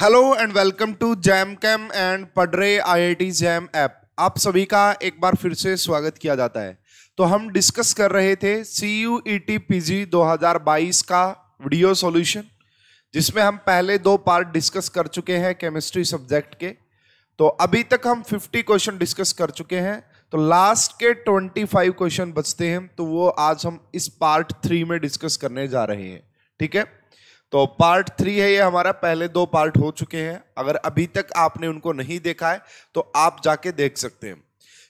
Hello and welcome to JAM कैम and पडरे IIT JAM app आप सभी का एक बार फिर से स्वागत किया जाता है तो हम डिस्कस कर रहे थे C U E T P G दो हज़ार बाईस का वीडियो सॉल्यूशन जिसमें हम पहले दो पार्ट डिस्कस कर चुके हैं केमिस्ट्री सब्जेक्ट के तो अभी तक हम 50 क्वेश्चन डिस्कस कर चुके हैं तो लास्ट के 25 क्वेश्चन बचते हैं तो वो आज हम इस पार्ट थ्री में डिस्कस करने जा रहे हैं ठीक है तो पार्ट थ्री है ये हमारा पहले दो पार्ट हो चुके हैं अगर अभी तक आपने उनको नहीं देखा है तो आप जाके देख सकते हैं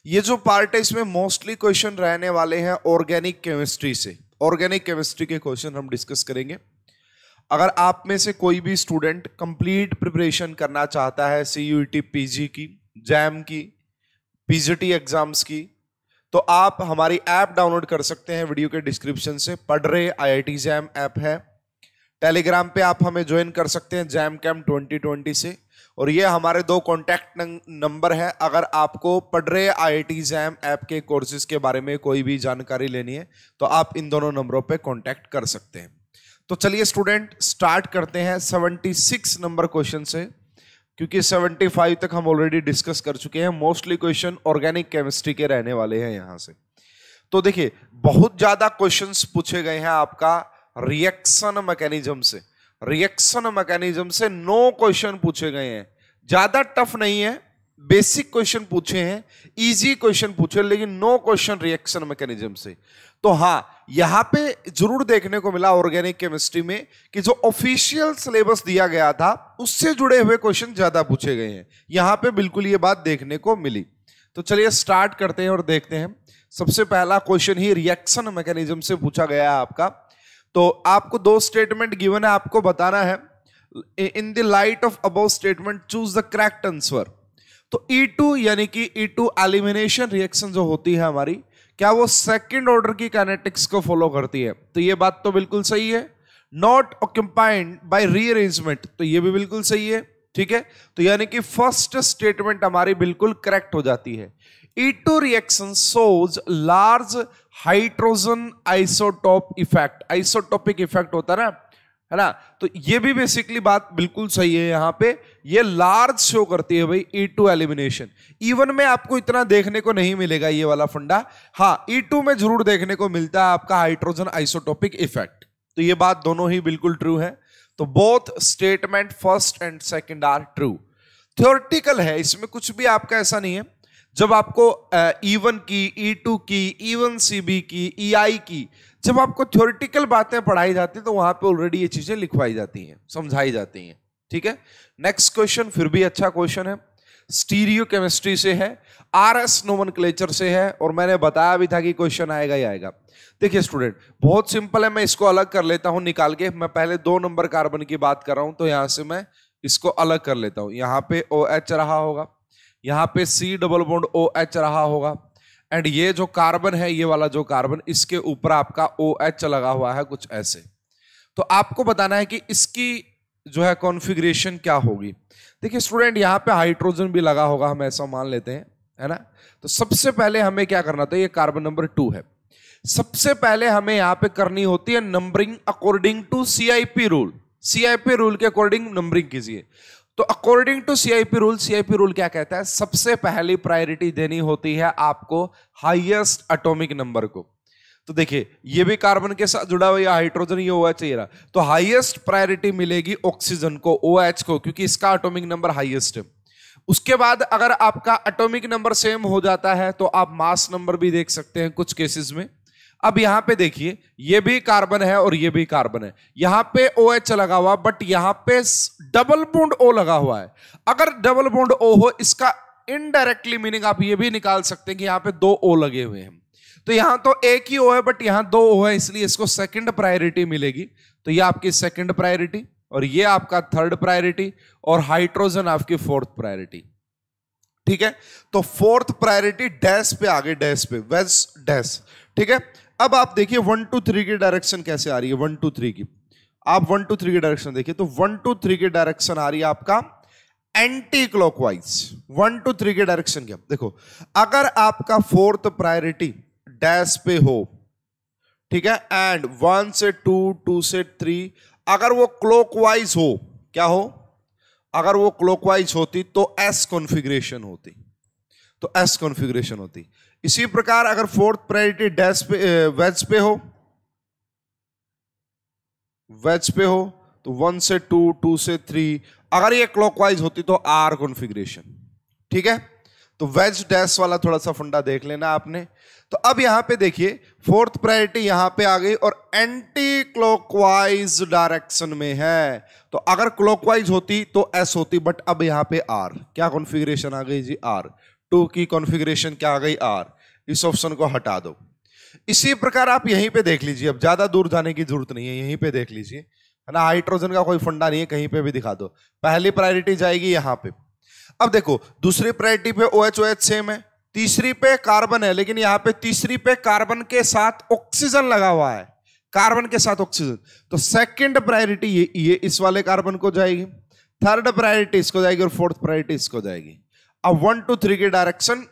ये जो पार्ट है इसमें मोस्टली क्वेश्चन रहने वाले हैं ऑर्गेनिक केमिस्ट्री से ऑर्गेनिक केमिस्ट्री के क्वेश्चन हम डिस्कस करेंगे अगर आप में से कोई भी स्टूडेंट कंप्लीट प्रिपरेशन करना चाहता है C U T P G की जैम की पी जी टी एग्ज़ाम्स की तो आप हमारी ऐप डाउनलोड कर सकते हैं वीडियो के डिस्क्रिप्शन से पढ़ रहे I I T JAM app है टेलीग्राम पे आप हमें ज्वाइन कर सकते हैं जैम कैम ट्वेंटी ट्वेंटी से और ये हमारे दो कॉन्टैक्ट नंबर है अगर आपको पढ़ रहे टी जैम ऐप के कोर्सेज के बारे में कोई भी जानकारी लेनी है तो आप इन दोनों नंबरों पे कॉन्टैक्ट कर सकते हैं तो चलिए स्टूडेंट स्टार्ट करते हैं 76 नंबर क्वेश्चन से क्योंकि 75 तक हम ऑलरेडी डिस्कस कर चुके हैं मोस्टली क्वेश्चन ऑर्गेनिक केमिस्ट्री के रहने वाले हैं यहाँ से तो देखिए बहुत ज़्यादा क्वेश्चंस पूछे गए हैं आपका रिएक्शन मैकेनिज्म से रिएक्शन मैकेनिज्म से नो क्वेश्चन पूछे गए हैं ज्यादा टफ नहीं है बेसिक क्वेश्चन पूछे हैं इजी क्वेश्चन पूछे लेकिन नो क्वेश्चन रिएक्शन मैकेनिज्म से तो हाँ यहां पे जरूर देखने को मिला ऑर्गेनिक केमिस्ट्री में कि जो ऑफिशियल सिलेबस दिया गया था उससे जुड़े हुए क्वेश्चन ज्यादा पूछे गए हैं यहां पे बिल्कुल ये बात देखने को मिली तो चलिए स्टार्ट करते हैं और देखते हैं सबसे पहला क्वेश्चन ही रिएक्शन मैकेनिज्म से पूछा गया है आपका तो आपको दो स्टेटमेंट गिवन है आपको बताना है in the light of above statement choose the correct answer तो E2 यानी कि E2 एलिमिनेशन रिएक्शन जो होती है हमारी क्या वो सेकेंड ऑर्डर की कैनेटिक्स को फॉलो करती है तो ये बात तो बिल्कुल सही है नॉट ऑक्यूपाइंड बाई रीअरेंजमेंट तो ये भी बिल्कुल सही है ठीक है तो यानी कि फर्स्ट स्टेटमेंट हमारी बिल्कुल करेक्ट हो जाती है E2 reaction shows large hydrogen isotope effect isotopic effect होता है ना है ना तो ये भी बेसिकली बात बिल्कुल सही है यहां पे ये लार्ज शो करती है भाई ई टू एलिमिनेशन इवन में आपको इतना देखने को नहीं मिलेगा ये वाला फंडा हाँ ई e टू में जरूर देखने को मिलता है आपका हाइड्रोजन आइसोटॉपिक इफेक्ट तो ये बात दोनों ही बिल्कुल ट्रू है तो both statement first and second are true theoretical है इसमें कुछ भी आपका ऐसा नहीं है जब आपको वन e की ई e टू की सी e बी की ई आई की जब आपको थ्योरिटिकल बातें पढ़ाई जाती हैं तो वहां पे ऑलरेडी ये चीजें लिखवाई जाती हैं समझाई जाती हैं ठीक है नेक्स्ट क्वेश्चन फिर भी अच्छा क्वेश्चन है स्टीरियो केमिस्ट्री से है आर एस क्लेचर से है और मैंने बताया भी था कि क्वेश्चन आएगा ही आएगा देखिए स्टूडेंट बहुत सिंपल है मैं इसको अलग कर लेता हूं निकाल के मैं पहले दो नंबर कार्बन की बात कर रहा हूं तो यहां से मैं इसको अलग कर लेता हूं यहां पे ओ OH एच रहा होगा यहाँ पे C double bond O H रहा होगा एंड ये जो कार्बन है ये वाला जो कार्बन इसके ऊपर आपका ओ एच लगा हुआ है कुछ ऐसे तो आपको बताना है कि इसकी जो है कॉन्फ़िगरेशन क्या होगी देखिए स्टूडेंट यहाँ पे हाइड्रोजन भी लगा होगा हम ऐसा मान लेते हैं है ना तो सबसे पहले हमें क्या करना था ये कार्बन नंबर टू है सबसे पहले हमें यहाँ पे करनी होती है numbering according to CIP rule CIP rule के अकॉर्डिंग नंबरिंग कीजिए तो according to CIP rule CIP rule क्या कहता है सबसे पहली प्रायोरिटी देनी होती है आपको हाईएस्ट अटोमिक नंबर को तो देखिए ये भी कार्बन के साथ जुड़ा हुआ या हाइड्रोजन ये होना OH चाहिए रहा तो हाईएस्ट प्रायोरिटी मिलेगी ऑक्सीजन को ओ OH को क्योंकि इसका एटॉमिक नंबर हाईएस्ट है उसके बाद अगर आपका एटॉमिक नंबर सेम हो जाता है तो आप मास नंबर भी देख सकते हैं कुछ केसेस में अब यहां पे देखिए ये भी कार्बन है और ये भी कार्बन है यहां पे ओ OH लगा हुआ बट यहां पे डबल बोंड ओ लगा हुआ है अगर डबल बोंड ओ हो इसका इनडायरेक्टली मीनिंग आप ये भी निकाल सकते हैं कि यहां पे दो ओ लगे हुए हैं तो यहां तो एक ही ओ है बट यहां दो ओ है इसलिए इसको सेकंड प्रायोरिटी मिलेगी तो ये आपकी सेकेंड प्रायोरिटी और ये आपका थर्ड प्रायोरिटी और हाइड्रोजन आपकी फोर्थ प्रायोरिटी ठीक है तो फोर्थ प्रायोरिटी डैश पे आगे डैश पे वेस्ट डैश ठीक है अब आप देखिए वन टू थ्री की डायरेक्शन कैसे आ रही है वन टू थ्री की आप वन टू थ्री की डायरेक्शन देखिए तो वन टू थ्री की डायरेक्शन आ रही है आपका anticlockwise one two three के डायरेक्शन क्या देखो अगर आपका फोर्थ प्रायोरिटी डैश पे हो ठीक है एंड वन से टू टू से थ्री अगर वो क्लॉकवाइज हो क्या हो अगर वो क्लॉकवाइज होती तो एस कॉन्फिग्रेशन होती तो एस कॉन्फिग्रेशन होती इसी प्रकार अगर फोर्थ प्रायोरिटी डैश पे वेज पे हो वेज पे हो तो वन से टू टू से थ्री अगर ये क्लॉकवाइज होती तो आर कॉन्फ़िगरेशन ठीक है तो वेज डैश वाला थोड़ा सा फंडा देख लेना आपने तो अब यहां पे देखिए फोर्थ प्रायोरिटी यहां पे आ गई और एंटी क्लॉकवाइज डायरेक्शन में है तो अगर क्लॉकवाइज होती तो एस होती बट अब यहां पे आर क्या कॉन्फ़िगरेशन आ गई जी आर टू की कॉन्फ़िगरेशन क्या आ गई आर इस ऑप्शन को हटा दो इसी प्रकार आप यहीं पे देख लीजिए अब ज़्यादा दूर जाने की जरूरत नहीं है यहीं पे देख लीजिए है ना हाइड्रोजन का कोई फंडा नहीं है कहीं पे भी दिखा दो पहली प्रायोरिटी जाएगी यहाँ पे अब देखो दूसरी प्रायोरिटी पे O H O H same है तीसरी पे कार्बन है लेकिन यहाँ पे तीसरी पे कार्बन के साथ ऑक्सीजन लगा हुआ है कार्बन के साथ ऑक्सीजन तो सेकंड प्रायोरिटी ये ये इस वाले कार्बन को जाएगी थर्ड प्रायोरिटी इसको जाएगी और फोर्थ प्रायोरिटी इसको जाएगी अब वन टू थ्री की डायरेक्शन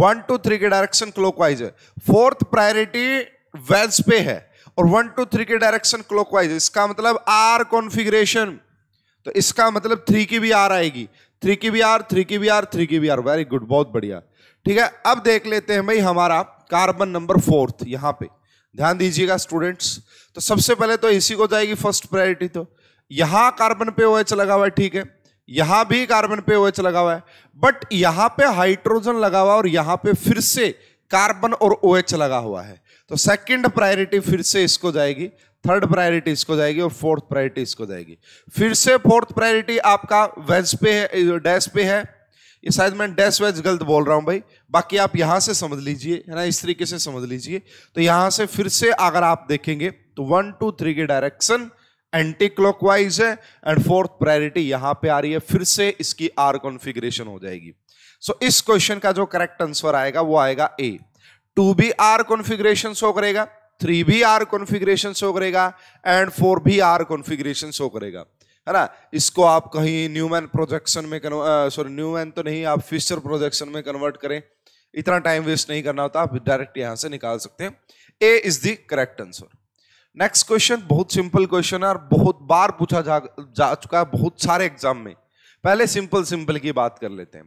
वन टू थ्री की डायरेक्शन क्लॉकवाइज है फोर्थ प्रायोरिटी वेज पे है और वन टू थ्री की डायरेक्शन क्लॉकवाइज इसका मतलब आर कॉन्फिग्रेशन तो इसका मतलब थ्री की भी आर आएगी थ्री की भी आर थ्री की भी आर थ्री की भी आर वेरी गुड बहुत बढ़िया ठीक है अब देख लेते हैं भाई हमारा कार्बन नंबर फोर्थ यहां पर ध्यान दीजिएगा स्टूडेंट्स तो सबसे पहले तो इसी को जाएगी फर्स्ट प्रायोरिटी तो यहां कार्बन पे ओ एच लगा हुआ है ठीक है यहां भी कार्बन पे ओएच लगा हुआ है बट यहां पे हाइड्रोजन लगा हुआ है और यहां पे फिर से कार्बन और ओएच लगा हुआ है तो सेकंड प्रायोरिटी फिर से इसको जाएगी थर्ड प्रायोरिटी इसको जाएगी और फोर्थ प्रायोरिटी इसको जाएगी फिर से फोर्थ प्रायोरिटी आपका वेज पे है डैश पे है ये शायद मैं डैश वेज गलत बोल रहा हूँ भाई बाकी आप यहाँ से समझ लीजिए है ना इस तरीके से समझ लीजिए तो यहां से फिर से अगर आप देखेंगे तो वन टू थ्री के डायरेक्शन एंटी क्लॉकवाइज है एंड फोर्थ प्रायोरिटी यहां पे आ रही है फिर से इसकी आर कॉन्फिग्रेशन हो जाएगी सो so, इस क्वेश्चन का जो करेक्ट आंसर आएगा वो आएगा A two B R configuration show करेगा three B R configuration show करेगा एंड फोर भी आर कॉन्फिग्रेशन शो करेगा है ना इसको आप कहीं न्यूमैन प्रोजेक्शन में सॉरी न्यूमैन तो नहीं आप फ्यूचर प्रोजेक्शन में कन्वर्ट करें इतना टाइम वेस्ट नहीं करना होता आप डायरेक्ट यहां से निकाल सकते हैं A is the correct answer next question बहुत सिंपल क्वेश्चन है और बहुत बार पूछा जा, जा चुका है बहुत सारे एग्जाम में पहले सिंपल सिंपल की बात कर लेते हैं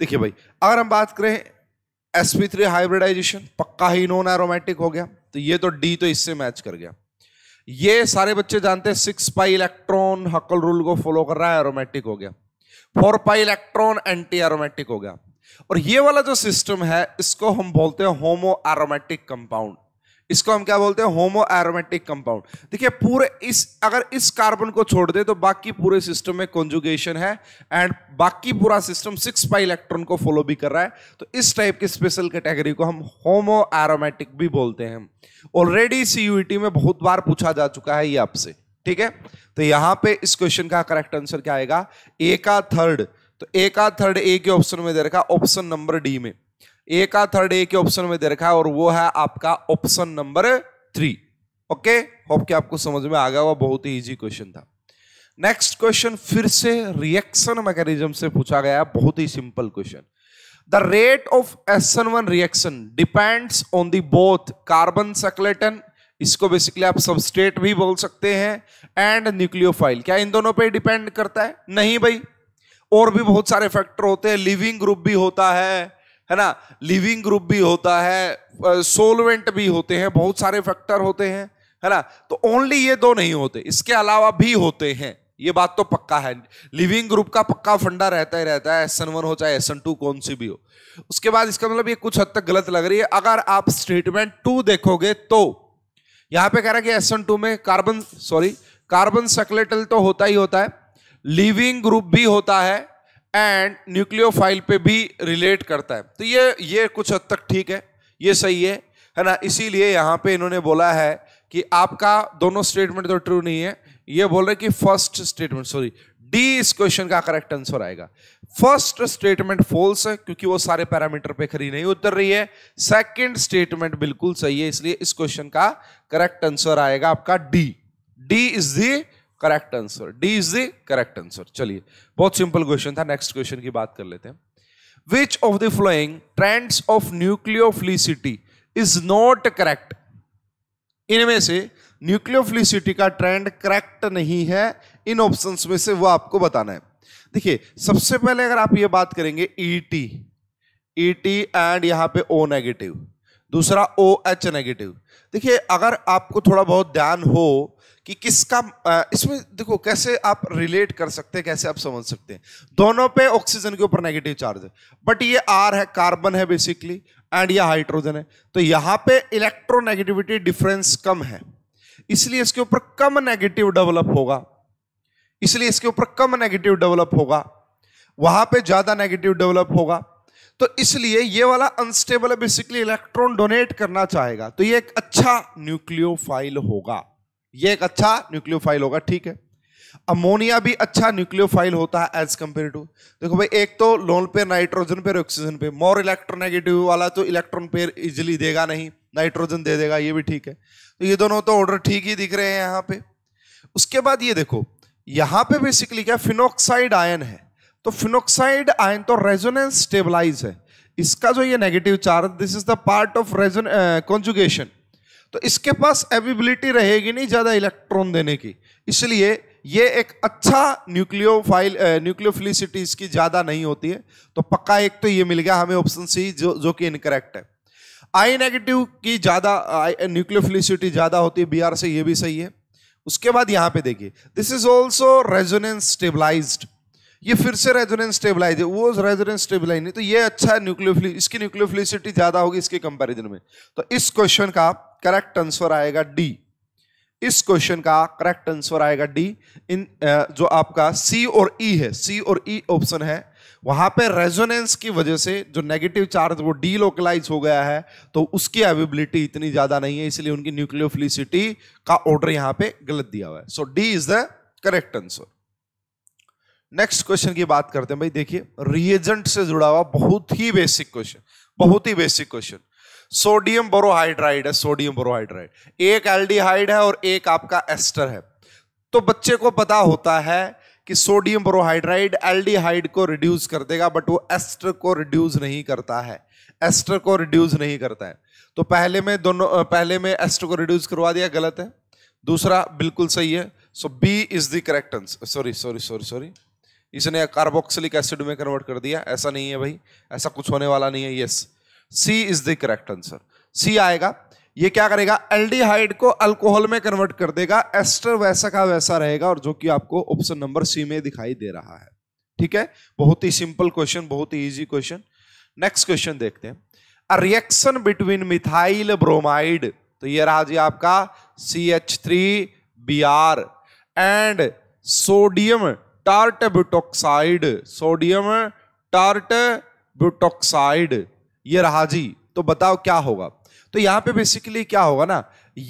देखिए भाई अगर हम बात करें एस पी थ्री हाइब्रिडाइजेशन पक्का ही नॉन एरोमेटिक हो गया तो ये तो डी तो इससे मैच कर गया ये सारे बच्चे जानते हैं six pi electron Huckel rule को फॉलो कर रहा है एरोमेटिक हो गया four pi electron anti aromatic हो गया और ये वाला जो सिस्टम है इसको हम बोलते हैं होमो एरोमेटिक कंपाउंड इसको हम क्या बोलते हैं होमो एरोमेटिक कंपाउंड देखिए पूरे इस अगर इस कार्बन को छोड़ दे तो बाकी पूरे सिस्टम में कॉन्जुगेशन है एंड बाकी पूरा सिस्टम सिक्स पाई इलेक्ट्रॉन को फॉलो भी कर रहा है तो इस टाइप के स्पेशल कैटेगरी को हम होमो एरोमेटिक भी बोलते हैं ऑलरेडी सीयूईटी e में बहुत बार पूछा जा चुका है ये आपसे ठीक है तो यहां पर इस क्वेश्चन का करेक्ट आंसर क्या आएगा ए का थर्ड तो ए का थर्ड ए के ऑप्शन में दे रखा ऑप्शन नंबर डी में ए का थर्ड ए के ऑप्शन में दे रखा है और वो है आपका option number three okay hope कि आपको समझ में आ गया हुआ बहुत ही इजी क्वेश्चन था नेक्स्ट क्वेश्चन फिर से रिएक्शन मैकेनिज्म से पूछा गया है बहुत ही simple question the rate of N one reaction depends on the both carbon skeleton इसको बेसिकली आप सबस्टेट भी बोल सकते हैं एंड न्यूक्लियोफाइल क्या इन दोनों पे डिपेंड करता है नहीं भाई और भी बहुत सारे फैक्टर होते हैं लिविंग ग्रुप भी होता है है ना लिविंग ग्रुप भी होता है सोलवेंट भी होते हैं बहुत सारे फैक्टर होते हैं है ना तो ओनली ये दो नहीं होते इसके अलावा भी होते हैं ये बात तो पक्का है लिविंग ग्रुप का पक्का फंडा रहता ही रहता है एस वन हो चाहे एस टू कौन सी भी हो उसके बाद इसका मतलब ये कुछ हद तक गलत लग रही है अगर आप स्टेटमेंट टू देखोगे तो यहां पे कह रहा है कि एस टू में कार्बन सॉरी कार्बन सकलेटल तो होता ही होता है लिविंग ग्रुप भी होता है एंड न्यूक्लियोफाइल पे भी रिलेट करता है तो ये ये कुछ हद तक ठीक है ये सही है है ना इसीलिए यहाँ पे इन्होंने बोला है कि आपका दोनों स्टेटमेंट तो ट्रू नहीं है ये बोल रहे कि फर्स्ट स्टेटमेंट सॉरी डी इस क्वेश्चन का करेक्ट आंसर आएगा फर्स्ट स्टेटमेंट फॉल्स है क्योंकि वो सारे पैरामीटर पे खरी नहीं उतर रही है सेकंड स्टेटमेंट बिल्कुल सही है इसलिए इस क्वेश्चन का करेक्ट आंसर आएगा आपका D D is the correct answer D is the correct answer चलिए बहुत सिंपल क्वेश्चन था नेक्स्ट क्वेश्चन की बात कर लेते हैं which of the following trends of nucleophilicity is not correct इनमें से न्यूक्लियोफ्लिसिटी का ट्रेंड करेक्ट नहीं है इन ऑप्शन में से वो आपको बताना है देखिए सबसे पहले अगर आप ये बात करेंगे E T E T and यहां पे ओ नेगेटिव दूसरा ओ एच नेगेटिव देखिए अगर आपको थोड़ा बहुत ध्यान हो कि किसका इसमें देखो कैसे आप रिलेट कर सकते हैं कैसे आप समझ सकते हैं दोनों पे ऑक्सीजन के ऊपर नेगेटिव चार्ज है बट ये आर है कार्बन है बेसिकली एंड ये हाइड्रोजन है तो यहाँ पे इलेक्ट्रोनेगेटिविटी डिफरेंस कम है इसलिए इसके ऊपर कम नेगेटिव डेवलप होगा इसलिए इसके ऊपर कम नेगेटिव डेवलप होगा वहां पे ज्यादा नेगेटिव डेवलप होगा तो इसलिए ये वाला अनस्टेबल है बेसिकली इलेक्ट्रॉन डोनेट करना चाहेगा तो ये एक अच्छा न्यूक्लियोफाइल होगा ये एक अच्छा न्यूक्लियोफाइल होगा ठीक है अमोनिया भी अच्छा न्यूक्लियोफाइल होता है एज कंपेयर टू देखो भाई एक तो लोन पे नाइट्रोजन पे ऑक्सीजन पे मोर इलेक्ट्रोनेगेटिव वाला तो इलेक्ट्रॉन पेयर इजिली देगा नहीं नाइट्रोजन दे देगा ये भी ठीक है तो ये दोनों तो ऑर्डर ठीक ही दिख रहे हैं यहाँ पे उसके बाद ये देखो यहाँ पे बेसिकली क्या फिनोक्साइड आयन है तो फिनोक्साइड आयन तो रेजोनेंस स्टेबलाइज है इसका जो ये negative charge this is the part of resonance conjugation तो इसके पास एविबिलिटी रहेगी नहीं ज़्यादा इलेक्ट्रॉन देने की इसलिए ये एक अच्छा न्यूक्लियो फाइल न्यूक्लियोफिलिसिटीज़ की ज़्यादा नहीं होती है तो पक्का एक तो ये मिल गया हमें ऑप्शन सी जो जो कि इनकरेक्ट है आई नेगेटिव की ज़्यादा न्यूक्लियोफिलिसिटी ज़्यादा होती है बी आर से ये भी सही है उसके बाद यहाँ पे देखिए this is also resonance stabilised ये फिर से रेजोनेंस स्टेबलाइज है वो रेजोनेंस स्टेबलाइज नहीं तो ये अच्छा है न्यूक्लियोफिल इसकी न्यूक्लियोफिलिसिटी ज़्यादा होगी इसके कंपैरिजन में तो इस क्वेश्चन का करेक्ट आंसर आएगा डी इस क्वेश्चन का करेक्ट आंसर आएगा डी इन जो आपका सी और ई e है सी और ई e ऑप्शन है वहां पे रेजोनेंस की वजह से जो नेगेटिव चार्ज वो डी लोकलाइज हो गया है तो उसकी अवेबिलिटी इतनी ज्यादा नहीं है इसलिए उनकी न्यूक्लियोफिलिसिटी का ऑर्डर यहां पे गलत दिया हुआ है so D is the correct answer next question की बात करते हैं भाई देखिए रिएजेंट से जुड़ा हुआ बहुत ही बेसिक क्वेश्चन बहुत ही बेसिक क्वेश्चन सोडियम बोरोहाइड्राइड है सोडियम बोरोहाइड्राइड एक एल्डिहाइड है और एक आपका एस्टर है तो बच्चे को पता होता है कि सोडियम बोरोहाइड्राइड एल्डिहाइड को रिड्यूस कर देगा बट वो एस्टर को रिड्यूस नहीं करता है एस्टर को रिड्यूस नहीं करता है तो पहले में दोनों पहले में एस्टर को रिड्यूस करवा दिया गलत है दूसरा बिल्कुल सही है so B is the correct answer sorry sorry sorry sorry इसने कार्बोक्सिलिक एसिड में कन्वर्ट कर दिया ऐसा नहीं है भाई ऐसा कुछ होने वाला नहीं है yes C is the correct answer C आएगा ये क्या करेगा एल्डिहाइड को अल्कोहल में कन्वर्ट कर देगा एस्टर वैसा का वैसा रहेगा और जो कि आपको ऑप्शन नंबर सी में दिखाई दे रहा है ठीक है बहुत ही सिंपल क्वेश्चन बहुत ही इजी क्वेश्चन नेक्स्ट क्वेश्चन देखते हैं a reaction between methyl bromide तो ये रहा जी आपका C H three B R and sodium tert butoxide sodium tert butoxide ये रहा जी तो बताओ क्या होगा तो यहां पे बेसिकली क्या होगा ना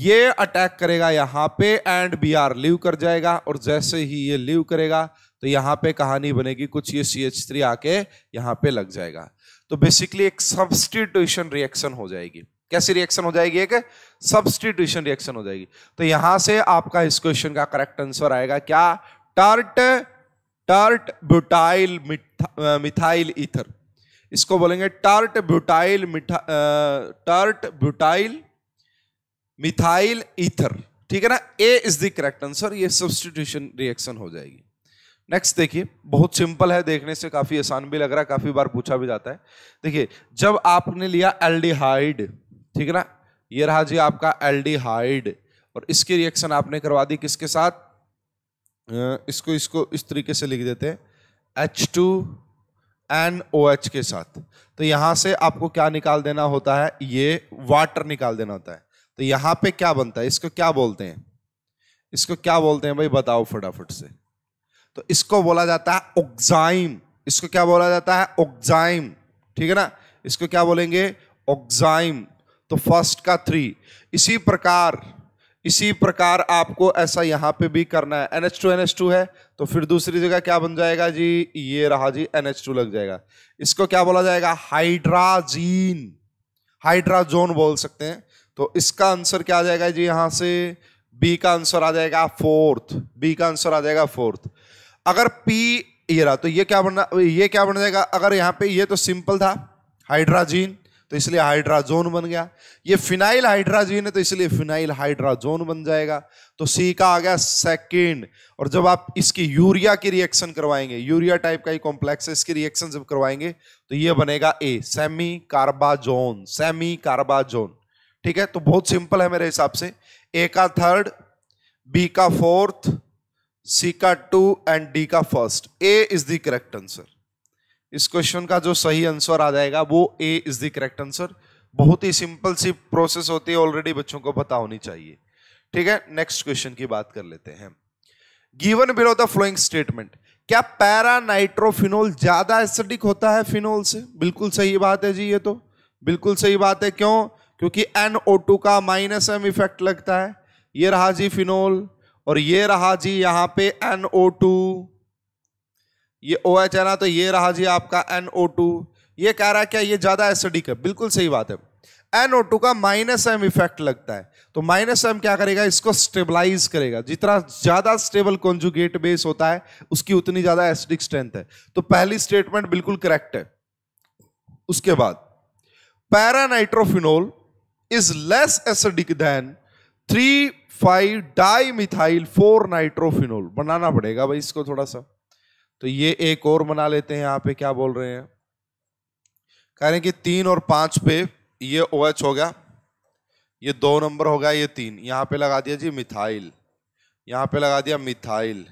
ये अटैक करेगा यहां पे एंड बी आर लीव कर जाएगा और जैसे ही ये लीव करेगा तो यहां पे कहानी बनेगी कुछ ये सी एच थ्री आके यहां पे लग जाएगा तो बेसिकली एक सब्सटीट्यूशन रिएक्शन हो जाएगी कैसी रिएक्शन हो जाएगी एक सब्सटीट्यूशन रिएक्शन हो जाएगी तो यहां से आपका इस क्वेश्चन का करेक्ट आंसर आएगा क्या tert tert butyl methyl ether इसको बोलेंगे टर्ट ब्यूटाइल मिठा टार्ट ब्यूटाइल मिथाइल ईथर ठीक है ना A is the correct answer ये सब्सटीट्यूशन रिएक्शन हो जाएगी नेक्स्ट देखिए बहुत सिंपल है देखने से काफ़ी आसान भी लग रहा है काफ़ी बार पूछा भी जाता है देखिए जब आपने लिया एल्डिहाइड ठीक है ना ये रहा जी आपका एल्डिहाइड और इसकी रिएक्शन आपने करवा दी किसके साथ इसको इसको इस तरीके से लिख देते हैं H two N O H के साथ तो यहां से आपको क्या निकाल देना होता है ये वाटर निकाल देना होता है तो यहां पे क्या बनता है इसको क्या बोलते हैं इसको क्या बोलते हैं भाई बताओ फटाफट से तो इसको बोला जाता है ओक्जाइम इसको क्या बोला जाता है ओक्जाइम ठीक है ना इसको क्या बोलेंगे ओक्जाइम तो फर्स्ट का थ्री इसी प्रकार इसी प्रकार आपको ऐसा यहाँ पे भी करना है N H two N H two है तो फिर दूसरी जगह क्या बन जाएगा जी ये रहा जी एन एच टू लग जाएगा इसको क्या बोला जाएगा हाइड्राजीन हाइड्राजोन बोल सकते हैं तो इसका आंसर क्या आ जाएगा जी यहाँ से बी का आंसर आ जाएगा फोर्थ बी का आंसर आ जाएगा फोर्थ अगर पी ये रहा तो ये क्या बन ये क्या बन जाएगा अगर यहाँ पे ये तो सिंपल था हाइड्राजीन तो इसलिए हाइड्राजोन बन गया ये फिनाइल हाइड्राजीन है तो इसलिए फिनाइल हाइड्राजोन बन जाएगा तो सी का आ गया सेकेंड और जब आप इसकी यूरिया की रिएक्शन करवाएंगे यूरिया टाइप का ही कॉम्प्लेक्स है इसकी रिएक्शन जब करवाएंगे तो ये बनेगा ए सेमी कार्बाजोन सेमी कार्बाजोन ठीक है तो बहुत सिंपल है मेरे हिसाब से ए का थर्ड बी का फोर्थ सी का टू एंड डी का first A is the correct answer इस क्वेश्चन का जो सही आंसर आ जाएगा वो A is the correct answer बहुत ही सिंपल सी प्रोसेस होती है ऑलरेडी बच्चों को पता होनी चाहिए ठीक है नेक्स्ट क्वेश्चन की बात कर लेते हैं given below the following statement क्या पैरा नाइट्रोफिनोल ज्यादा एसिडिक होता है फिनोल से बिल्कुल सही बात है जी ये तो बिल्कुल सही बात है क्यों क्योंकि NO2 का माइनस एम इफेक्ट लगता है ये रहा जी फिनोल और ये रहा जी यहाँ पे NO2 ये ओ एच है ना तो ये रहा जी आपका टू ये कह रहा है क्या ये ज़्यादा एसिडिक है बिल्कुल सही बात है टू का माइनस एम इफेक्ट लगता है तो माइनस एम क्या करेगा इसको स्टेबलाइज करेगा जितना ज़्यादा स्टेबल कॉन्जुगेट बेस होता है उसकी उतनी ज़्यादा एसिडिक स्ट्रेंथ है तो पहली स्टेटमेंट बिल्कुल करेक्ट है उसके बाद para nitrophenol is less acidic than three five di methyl four nitrophenol बनाना पड़ेगा भाई इसको थोड़ा सा तो ये एक और बना लेते हैं यहाँ पे क्या बोल रहे हैं कह रहे हैं कि तीन और पांच पे ये ओ OH हो गया ये दो नंबर हो गया ये तीन यहाँ पे लगा दिया जी मिथाइल यहाँ पे लगा दिया मिथाइल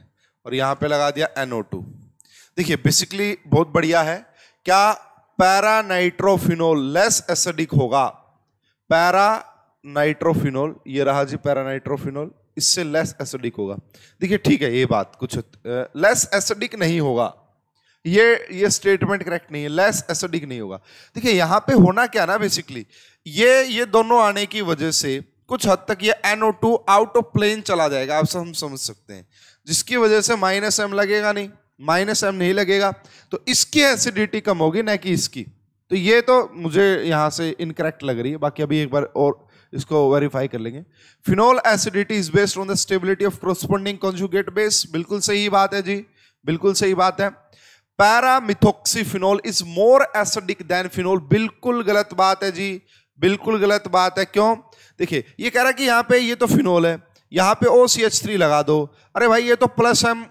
और यहाँ पे लगा दिया टू देखिए बेसिकली बहुत बढ़िया है क्या पैरा नाइट्रोफिनोल लेस एसिडिक होगा पैरा नाइट्रोफिनोल ये रहा जी पैरा नाइट्रोफिनोल इससे लेस एसिडिक होगा देखिए ठीक है ये बात कुछ लेस एसिडिक नहीं होगा ये ये स्टेटमेंट करेक्ट नहीं है लेस एसिडिक नहीं होगा देखिए यहां पे होना क्या ना बेसिकली ये ये दोनों आने की वजह से कुछ हद तक ये NO2 आउट ऑफ प्लेन चला जाएगा आप सब हम समझ सकते हैं जिसकी वजह से माइनस एम लगेगा नहीं माइनस एम नहीं लगेगा तो इसकी एसिडिटी कम होगी ना कि इसकी तो ये तो मुझे यहां से इनकरेक्ट लग रही है बाकी अभी एक बार और इसको वेरीफाई कर लेंगे phenol acidity is based on the stability of corresponding conjugate base बिल्कुल सही बात है जी बिल्कुल सही बात है phenol is more acidic than phenol बिल्कुल गलत बात है जी बिल्कुल गलत बात है क्यों देखिए ये कह रहा है कि यहाँ पे ये तो फिनोल है यहाँ पे ओ सी एच थ्री लगा दो अरे भाई ये तो plus M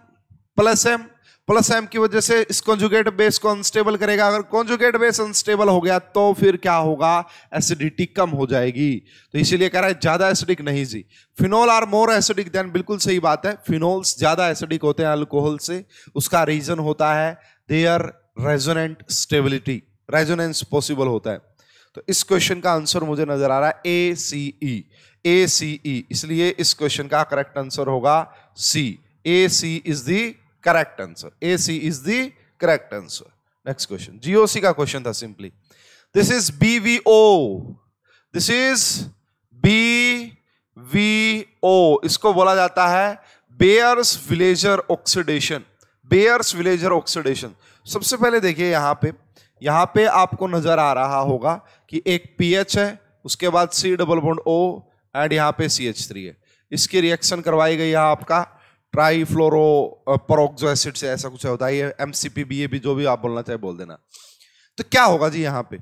plus M plus M की वजह से इस कॉन्जुगेट बेस को अनस्टेबल करेगा अगर कॉन्जुगेट बेस अनस्टेबल हो गया तो फिर क्या होगा एसिडिटी कम हो जाएगी तो इसीलिए कह रहा है ज़्यादा एसिडिक नहीं जी phenol are more acidic than बिल्कुल सही बात है फिनोल्स ज़्यादा एसिडिक होते हैं अल्कोहल से उसका रीज़न होता है their resonant stability resonance possible होता है तो इस क्वेश्चन का आंसर मुझे नज़र आ रहा है ए सी ई ए सी ई इसलिए इस क्वेश्चन का करेक्ट आंसर होगा C A C is the correct answer A C is the correct answer next question GOC का क्वेश्चन था simply this is BVO this is B V O इसको बोला जाता है Baeyer's Villiger oxidation Baeyer's Villiger oxidation सबसे पहले देखिए यहां पे यहां पे आपको नजर आ रहा होगा कि एक पीएच है उसके बाद C double bond O and यहाँ पे सी एच थ्री है इसकी रिएक्शन करवाई गई है आपका ट्राई फ्लोरो परोक्सो एसिड से ऐसा कुछ होता है ये M C P B A भी जो भी आप बोलना चाहे बोल देना तो क्या होगा जी यहाँ पे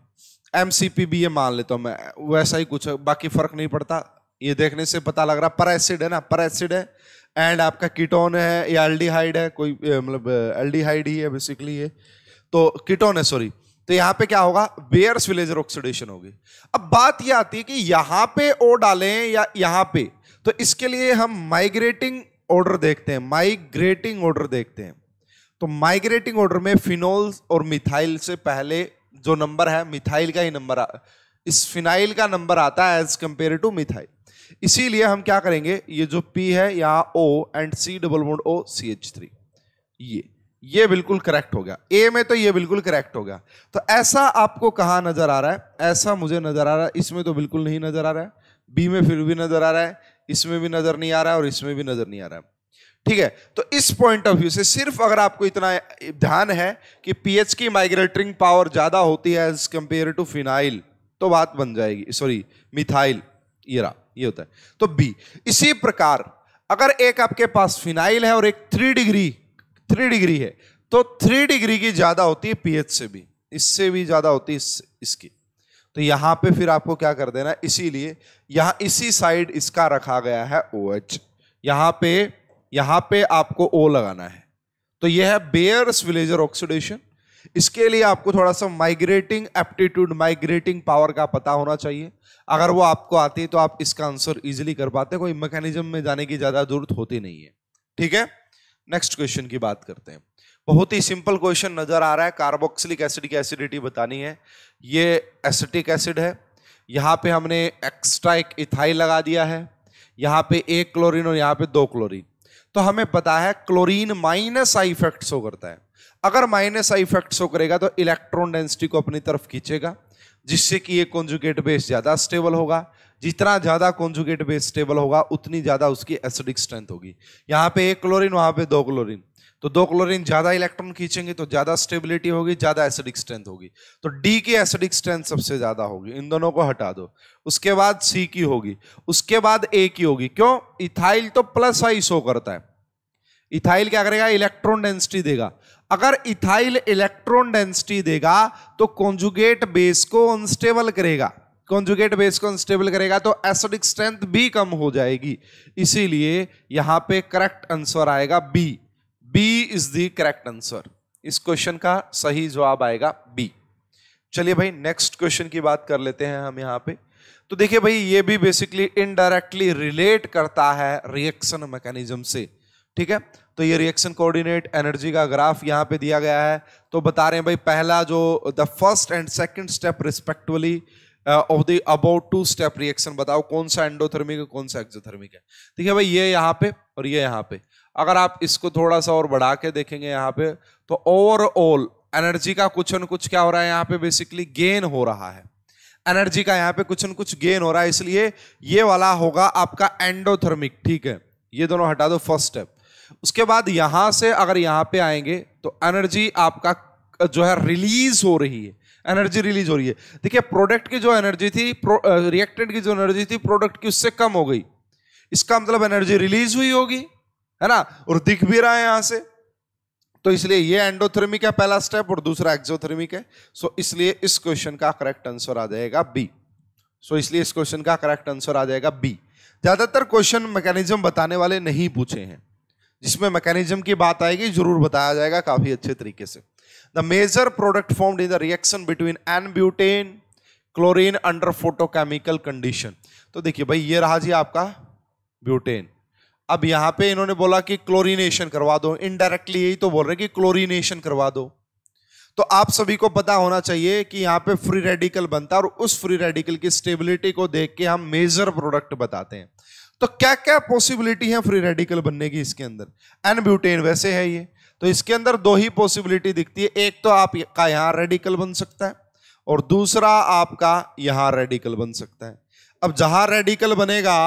M C P B A मान लेता हूँ मैं वैसा ही कुछ बाकी फर्क नहीं पड़ता ये देखने से पता लग रहा पर एसिड है ना पर एसिड है एंड आपका कीटोन है या एल्डिहाइड है कोई मतलब एल्डिहाइड ही है बेसिकली ये तो कीटोन है सॉरी तो यहाँ पे क्या होगा बेयर्स विलेजर ऑक्सीडेशन होगी अब बात यह आती है कि यहाँ पे ओ डालें या यहाँ पे तो इसके लिए हम माइग्रेटिंग ऑर्डर देखते हैं माइग्रेटिंग ऑर्डर देखते हैं तो माइग्रेटिंग ऑर्डर में फिनोल्स और मिथाइल से पहले जो नंबर है मिथाइल का ही नंबर इस फिनाइल का नंबर आता है एज कंपेयर टू मिथाइल इसीलिए हम क्या करेंगे ये जो पी है यहाँ O and C double bond O C H three ये ये बिल्कुल करेक्ट हो गया ए में तो ये बिल्कुल करेक्ट हो गया तो ऐसा आपको कहाँ नजर आ रहा है ऐसा मुझे नजर आ रहा है इसमें तो बिल्कुल नहीं नजर आ रहा है बी में फिर भी नजर आ रहा है इसमें भी नजर नहीं आ रहा है और इसमें भी नजर नहीं आ रहा है ठीक है तो इस पॉइंट ऑफ व्यू से सिर्फ अगर आपको इतना ध्यान है कि पीएच की माइग्रेटरिंग पावर ज्यादा होती है एज कंपेयर टू फिनाइल तो बात बन जाएगी सॉरी मिथाइल ये रहा ये होता है तो बी इसी प्रकार अगर एक आपके पास फिनाइल है और एक थ्री डिग्री थ्री डिग्री है तो थ्री डिग्री की ज्यादा होती है पीएच से भी इससे भी ज्यादा होती है इस, इसकी तो यहां पे फिर आपको क्या कर देना इसीलिए यहां इसी साइड इसका रखा गया है ओ एच यहाँ पे यहां पे आपको ओ लगाना है तो यह है बेयर्स विलेजर ऑक्सीडेशन इसके लिए आपको थोड़ा सा माइग्रेटिंग एप्टीट्यूड माइग्रेटिंग पावर का पता होना चाहिए अगर वो आपको आती है तो आप इसका आंसर इजीली कर पाते कोई मैकेनिज्म में जाने की ज़्यादा जरूरत होती नहीं है ठीक है नेक्स्ट क्वेश्चन की बात करते हैं बहुत ही सिंपल क्वेश्चन नज़र आ रहा है कार्बोक्सिलिक एसिड की एसिडिटी बतानी है ये एसिटिक एसिड है यहाँ पे हमने एक्स्ट्रा एक इथाई लगा दिया है यहाँ पे एक क्लोरीन और यहाँ पे दो क्लोरीन तो हमें पता है chlorine minus I effect show करता है अगर माइनस आई इफेक्ट शो करेगा तो इलेक्ट्रॉन डेंसिटी को अपनी तरफ खींचेगा जिससे कि ये कॉन्जुगेट बेस ज़्यादा स्टेबल होगा जितना ज़्यादा कॉन्जुगेट बेस स्टेबल होगा उतनी ज़्यादा उसकी एसिडिक स्ट्रेंथ होगी यहाँ पे एक क्लोरीन वहाँ पे दो क्लोरीन तो दो क्लोरीन ज़्यादा इलेक्ट्रॉन खींचेंगे तो ज़्यादा स्टेबिलिटी होगी ज़्यादा एसिडिक स्ट्रेंथ होगी तो डी की एसिडिक स्ट्रेंथ सबसे ज़्यादा होगी इन दोनों को हटा दो उसके बाद सी की होगी उसके बाद ए की होगी क्यों इथाइल तो प्लस आई शो करता है इथाइल क्या करेगा इलेक्ट्रॉन डेंसिटी देगा अगर इथाइल इलेक्ट्रॉन डेंसिटी देगा तो कॉन्जुगेट बेस को अनस्टेबल करेगा कॉन्जुगेट बेस को अनस्टेबल करेगा तो एसिडिक स्ट्रेंथ भी कम हो जाएगी इसीलिए यहां पे करेक्ट आंसर आएगा B B is the correct answer इस क्वेश्चन का सही जवाब आएगा बी चलिए भाई नेक्स्ट क्वेश्चन की बात कर लेते हैं हम यहाँ पे तो देखिए भाई ये भी बेसिकली इनडायरेक्टली रिलेट करता है रिएक्शन मैकेनिज्म से ठीक है तो ये रिएक्शन कोऑर्डिनेट एनर्जी का ग्राफ यहां पे दिया गया है तो बता रहे हैं भाई पहला जो the first and second step respectively of the about two step reaction बताओ कौन सा एंडोथर्मिक है कौन सा एक्जोथर्मिक है ठीक है भाई ये यहाँ पे और ये यहाँ पे अगर आप इसको थोड़ा सा और बढ़ा के देखेंगे यहाँ पे तो ओवरऑल एनर्जी का कुछ न कुछ क्या हो रहा है यहाँ पे बेसिकली गेन हो रहा है एनर्जी का यहाँ पे कुछ न कुछ गेन हो रहा है इसलिए ये वाला होगा आपका एंडोथर्मिक ठीक है ये दोनों हटा दो फर्स्ट स्टेप उसके बाद यहां से अगर यहां पे आएंगे तो एनर्जी आपका जो है रिलीज हो रही है एनर्जी रिलीज हो रही है देखिए प्रोडक्ट की जो एनर्जी थी रिएक्टेड uh, की जो एनर्जी थी प्रोडक्ट की उससे कम हो गई इसका मतलब एनर्जी रिलीज हुई होगी है ना और दिख भी रहा है यहां से तो इसलिए ये एंडोथर्मिक है पहला स्टेप और दूसरा एक्सोथर्मिक है सो इसलिए इस क्वेश्चन का करेक्ट आंसर आ जाएगा बी सो इसलिए इस क्वेश्चन का करेक्ट आंसर आ जाएगा बी ज्यादातर क्वेश्चन मैकेनिज्म बताने वाले नहीं पूछे हैं जिसमें मैकेनिज्म की बात आएगी जरूर बताया जाएगा काफी अच्छे तरीके से the major product form in the reaction between N butane chlorine under photochemical condition तो देखिए भाई ये रहा जी आपका ब्यूटेन अब यहां पे इन्होंने बोला कि क्लोरीनेशन करवा दो इनडायरेक्टली यही तो बोल रहे कि क्लोरीनेशन करवा दो तो आप सभी को पता होना चाहिए कि यहां पे फ्री रेडिकल बनता है और उस फ्री रेडिकल की स्टेबिलिटी को देख के हम मेजर प्रोडक्ट बताते हैं तो क्या क्या पॉसिबिलिटी है फ्री रेडिकल बनने की इसके अंदर एन ब्यूटेन वैसे है ये तो इसके अंदर दो ही पॉसिबिलिटी दिखती है एक तो आपका यहां रेडिकल बन सकता है और दूसरा आपका यहां रेडिकल बन सकता है अब जहां रेडिकल बनेगा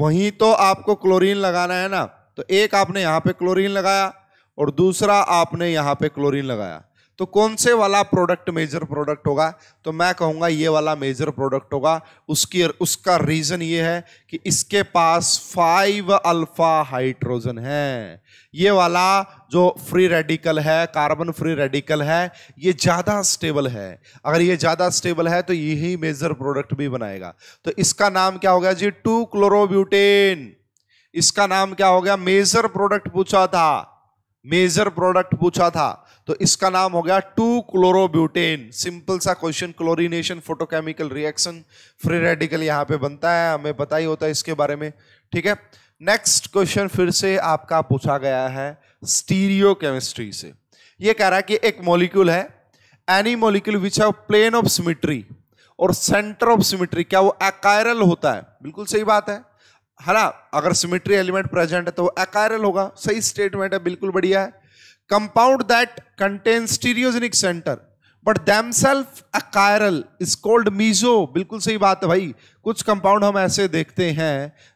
वहीं तो आपको क्लोरीन लगाना है ना तो एक आपने यहाँ पे क्लोरीन लगाया और दूसरा आपने यहाँ पे क्लोरीन लगाया तो कौन से वाला प्रोडक्ट मेजर प्रोडक्ट होगा तो मैं कहूँगा ये वाला मेजर प्रोडक्ट होगा उसकी उसका रीज़न ये है कि इसके पास फाइव अल्फा हाइड्रोजन है ये वाला जो फ्री रेडिकल है कार्बन फ्री रेडिकल है ये ज़्यादा स्टेबल है अगर ये ज़्यादा स्टेबल है तो यही मेजर प्रोडक्ट भी बनाएगा तो इसका नाम क्या हो गया जी टू क्लोरोब्यूटेन इसका नाम क्या हो गया मेजर प्रोडक्ट पूछा था मेजर प्रोडक्ट पूछा था तो इसका नाम हो गया टू क्लोरोब्यूटेन सिंपल सा question chlorination photochemical reaction free radical यहाँ पे बनता है हमें पता ही होता है इसके बारे में ठीक है नेक्स्ट क्वेश्चन फिर से आपका पूछा गया है स्टीरियो केमिस्ट्री से ये कह रहा है कि एक मॉलिक्यूल है एनी मॉलिक्यूल विच है प्लेन ऑफ सिमिट्री और सेंटर ऑफ सिमिट्री क्या वो एकायरल होता है बिल्कुल सही बात है है ना अगर सिमिट्री एलिमेंट प्रेजेंट है तो अकायरल होगा सही स्टेटमेंट है बिल्कुल बढ़िया है compound that contain stereogenic centre but themselves achiral is called meso बिल्कुल सही बात है भाई कुछ कंपाउंड हम ऐसे देखते हैं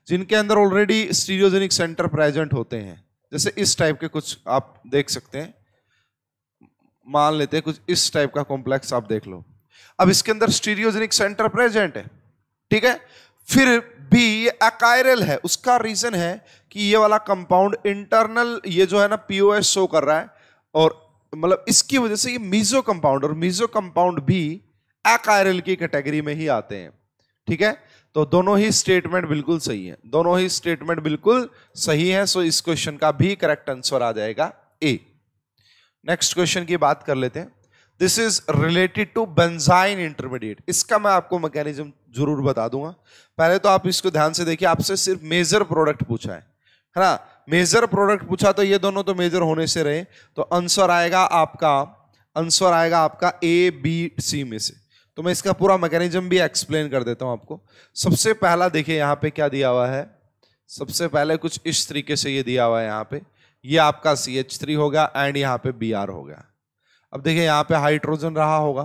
जिनके अंदर ऑलरेडी स्टीरियोजेनिक सेंटर प्रेजेंट होते हैं जैसे इस टाइप के कुछ आप देख सकते हैं मान लेते हैं कुछ इस टाइप का कॉम्प्लेक्स आप देख लो अब इसके अंदर स्टीरियोजेनिक सेंटर प्रेजेंट है ठीक है फिर भी ये अकायरल है उसका रीजन है कि ये वाला कंपाउंड इंटरनल ये जो है ना पीओएस शो कर रहा है और मतलब इसकी वजह से ये मीजो कंपाउंड और मीजो कंपाउंड भी अकायरल की कैटेगरी में ही आते हैं ठीक है तो दोनों ही स्टेटमेंट बिल्कुल सही है दोनों ही स्टेटमेंट बिल्कुल सही है सो इस क्वेश्चन का भी करेक्ट आंसर आ जाएगा ए नेक्स्ट क्वेश्चन की बात कर लेते हैं this is related to benzyne intermediate इसका मैं आपको मैकेनिज्म जरूर बता दूंगा पहले तो आप इसको ध्यान से देखिए आपसे सिर्फ मेजर प्रोडक्ट पूछा है है ना मेजर प्रोडक्ट पूछा तो ये दोनों तो मेजर होने से रहे तो आंसर आएगा आपका आंसर आएगा आपका ए बी सी में से तो मैं इसका पूरा मैकेनिज्म भी एक्सप्लेन कर देता हूं आपको सबसे पहला देखिए यहाँ पे क्या दिया हुआ है सबसे पहले कुछ इस तरीके से ये दिया हुआ है यहाँ पे ये आपका सी एच थ्री होगा एंड यहाँ पे बी आर होगा अब देखिए यहाँ पे हाइड्रोजन रहा होगा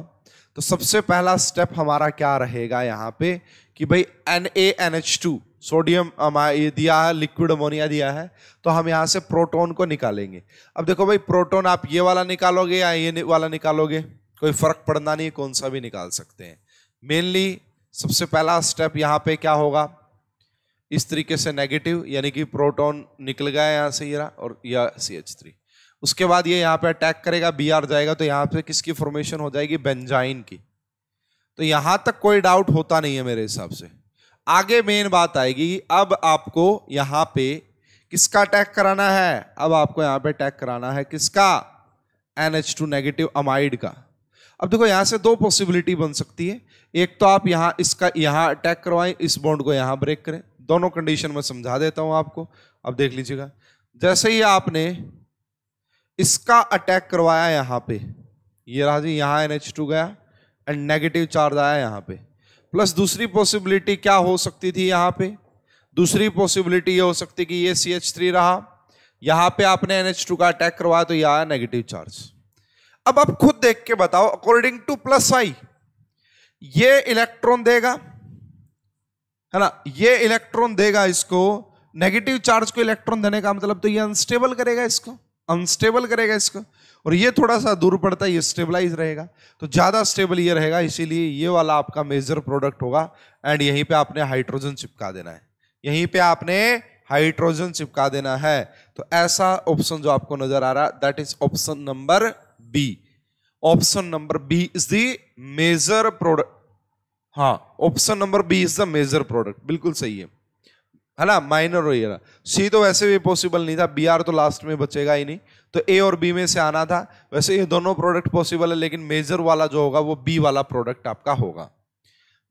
तो सबसे पहला स्टेप हमारा क्या रहेगा यहाँ पे कि भाई N A N H two sodium ये दिया है लिक्विड अमोनिया दिया है तो हम यहाँ से प्रोटॉन को निकालेंगे अब देखो भाई प्रोटॉन आप ये वाला निकालोगे या ये वाला निकालोगे कोई फर्क पड़ना नहीं कौन सा भी निकाल सकते हैं मेनली सबसे पहला स्टेप यहाँ पे क्या होगा इस तरीके से नेगेटिव यानी कि प्रोटॉन निकल गया यहाँ से ये रहा और यह सी एच थ्री उसके बाद ये यहाँ पे अटैक करेगा बी आर जाएगा तो यहाँ पे किसकी फॉर्मेशन हो जाएगी बेंजाइन की तो यहाँ तक कोई डाउट होता नहीं है मेरे हिसाब से आगे मेन बात आएगी अब आपको यहाँ पे किसका अटैक कराना है अब आपको यहाँ पे अटैक कराना है किसका N H two negative amide का अब देखो यहाँ से दो पॉसिबिलिटी बन सकती है एक तो आप यहाँ इसका यहाँ अटैक करवाएं इस बॉन्ड को यहाँ ब्रेक करें दोनों कंडीशन में समझा देता हूँ आपको अब देख लीजिएगा जैसे ही आपने इसका अटैक करवाया यहाँ पे ये रहा जी यहाँ एन एच टू गया एंड नेगेटिव चार्ज आया यहाँ पे प्लस दूसरी पॉसिबिलिटी क्या हो सकती थी यहाँ पे दूसरी पॉसिबिलिटी ये हो सकती कि ये सी एच थ्री रहा यहाँ पे आपने एन एच टू का अटैक करवाया तो ये आया नेगेटिव चार्ज अब आप खुद देख के बताओ अकॉर्डिंग टू प्लस आई ये इलेक्ट्रॉन देगा है ना ये इलेक्ट्रॉन देगा इसको नेगेटिव चार्ज को इलेक्ट्रॉन देने का मतलब तो ये अनस्टेबल करेगा इसको अनस्टेबल करेगा इसको और ये थोड़ा सा दूर पड़ता है ये स्टेबलाइज रहेगा तो ज़्यादा स्टेबल ये रहेगा इसीलिए ये वाला आपका मेजर प्रोडक्ट होगा एंड यहीं पे आपने हाइड्रोजन चिपका देना है यहीं पे आपने हाइड्रोजन चिपका देना है तो ऐसा ऑप्शन जो आपको नजर आ रहा है that is option number B option number B is the major product हाँ option number B is the major product बिल्कुल सही है है ना माइनर हो गया सी तो वैसे भी पॉसिबल नहीं था बी आर तो लास्ट में बचेगा ही नहीं तो ए और बी में से आना था वैसे ये दोनों प्रोडक्ट पॉसिबल है लेकिन मेजर वाला जो होगा वो बी वाला प्रोडक्ट आपका होगा